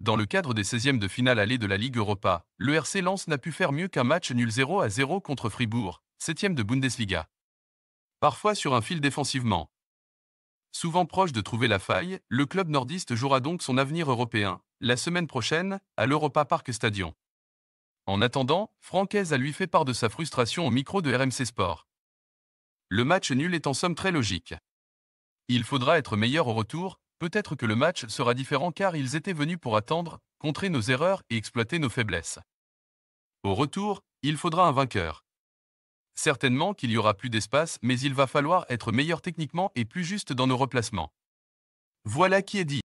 Dans le cadre des 16e de finale allée de la Ligue Europa, le RC Lens n'a pu faire mieux qu'un match nul 0 à 0 contre Fribourg, 7e de Bundesliga. Parfois sur un fil défensivement. Souvent proche de trouver la faille, le club nordiste jouera donc son avenir européen, la semaine prochaine, à l'Europa Park Stadion. En attendant, Francaise a lui fait part de sa frustration au micro de RMC Sport. Le match nul est en somme très logique. Il faudra être meilleur au retour, Peut-être que le match sera différent car ils étaient venus pour attendre, contrer nos erreurs et exploiter nos faiblesses. Au retour, il faudra un vainqueur. Certainement qu'il y aura plus d'espace, mais il va falloir être meilleur techniquement et plus juste dans nos replacements. Voilà qui est dit.